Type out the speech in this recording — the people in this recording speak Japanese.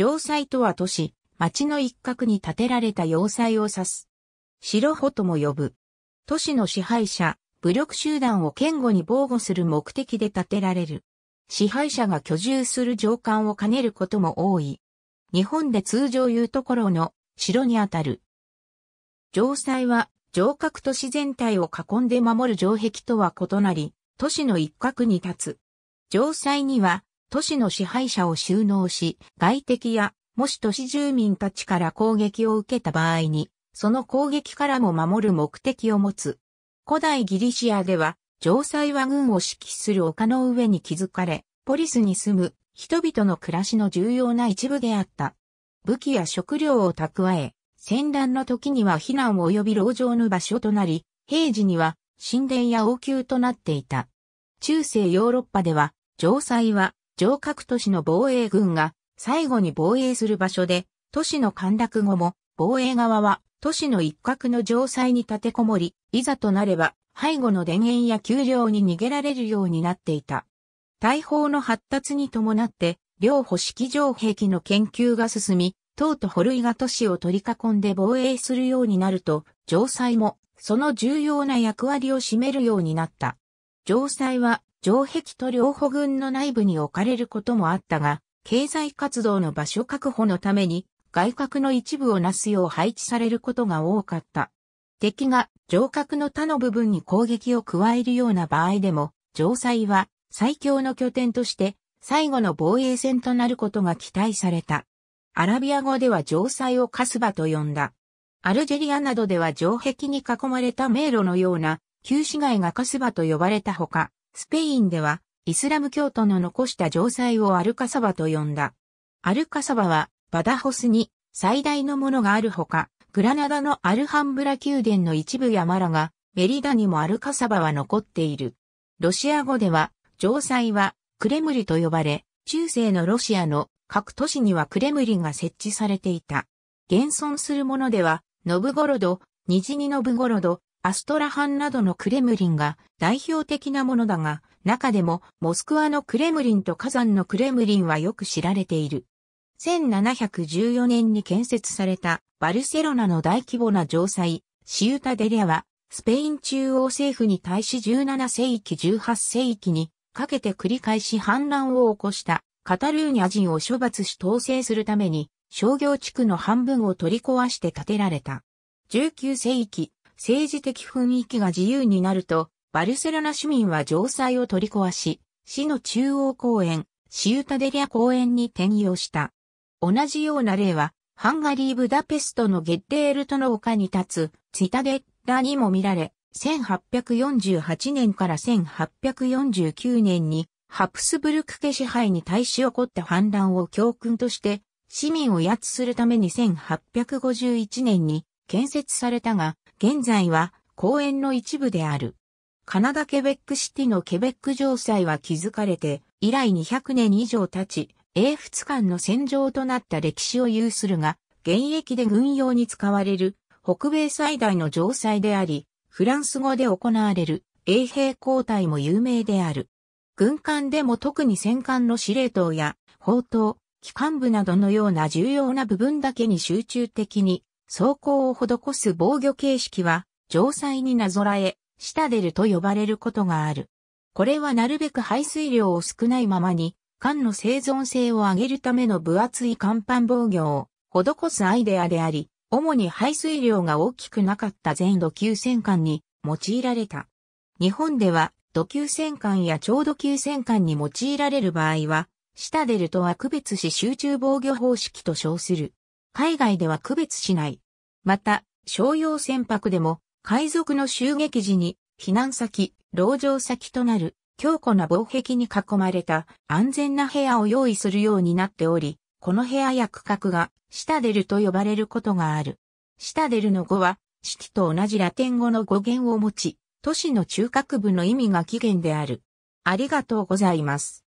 城塞とは都市、町の一角に建てられた要塞を指す。城穂とも呼ぶ。都市の支配者、武力集団を堅固に防護する目的で建てられる。支配者が居住する上官を兼ねることも多い。日本で通常言うところの城にあたる。城塞は城郭都市全体を囲んで守る城壁とは異なり、都市の一角に立つ。城塞には都市の支配者を収納し、外敵や、もし都市住民たちから攻撃を受けた場合に、その攻撃からも守る目的を持つ。古代ギリシアでは、城塞は軍を指揮する丘の上に築かれ、ポリスに住む人々の暮らしの重要な一部であった。武器や食料を蓄え、戦乱の時には避難及び牢城の場所となり、平時には神殿や王宮となっていた。中世ヨーロッパでは、城塞は城郭都市の防衛軍が最後に防衛する場所で、都市の陥落後も防衛側は都市の一角の城塞に立てこもり、いざとなれば背後の田園や丘陵に逃げられるようになっていた。大砲の発達に伴って、両保式城壁の研究が進み、唐とホルが都市を取り囲んで防衛するようになると、城塞もその重要な役割を占めるようになった。城塞は城壁と両保軍の内部に置かれることもあったが、経済活動の場所確保のために外郭の一部をなすよう配置されることが多かった。敵が城郭の他の部分に攻撃を加えるような場合でも、城塞は最強の拠点として最後の防衛戦となることが期待された。アラビア語では城塞をカスバと呼んだ。アルジェリアなどでは城壁に囲まれた迷路のような旧市街がカスバと呼ばれたほか、スペインでは、イスラム教徒の残した城塞をアルカサバと呼んだ。アルカサバは、バダホスに最大のものがあるほか、グラナダのアルハンブラ宮殿の一部やマラが、メリダにもアルカサバは残っている。ロシア語では、城塞はクレムリと呼ばれ、中世のロシアの各都市にはクレムリが設置されていた。現存するものでは、ノブゴロド、ニジニノブゴロド、アストラハンなどのクレムリンが代表的なものだが、中でもモスクワのクレムリンと火山のクレムリンはよく知られている。1714年に建設されたバルセロナの大規模な城塞、シウタデリアは、スペイン中央政府に対し17世紀18世紀にかけて繰り返し反乱を起こしたカタルーニャ人を処罰し統制するために商業地区の半分を取り壊して建てられた。19世紀、政治的雰囲気が自由になると、バルセロナ市民は城塞を取り壊し、市の中央公園、シウタデリア公園に転用した。同じような例は、ハンガリー・ブダペストのゲッデールトの丘に立つ、ツィタデッラにも見られ、1848年から1849年に、ハプスブルク家支配に対し起こった反乱を教訓として、市民を威圧するために1851年に建設されたが、現在は公園の一部である。カナダケベックシティのケベック城塞は築かれて、以来200年以上経ち、英仏間の戦場となった歴史を有するが、現役で軍用に使われる北米最大の城塞であり、フランス語で行われる衛兵交代も有名である。軍艦でも特に戦艦の司令塔や砲塔、機関部などのような重要な部分だけに集中的に装甲を施す防御形式は、城塞になぞらえ、シタデルと呼ばれることがある。これはなるべく排水量を少ないままに、艦の生存性を上げるための分厚い甲板防御を施すアイデアであり、主に排水量が大きくなかった全土級戦艦に用いられた。日本では土級戦艦や超土級戦艦に用いられる場合は、シタデルとは区別し集中防御方式と称する。海外では区別しない。また、商用船舶でも、海賊の襲撃時に、避難先、籠城先となる、強固な防壁に囲まれた安全な部屋を用意するようになっており、この部屋や区画が、シタデルと呼ばれることがある。シタデルの語は、式と同じラテン語の語源を持ち、都市の中核部の意味が起源である。ありがとうございます。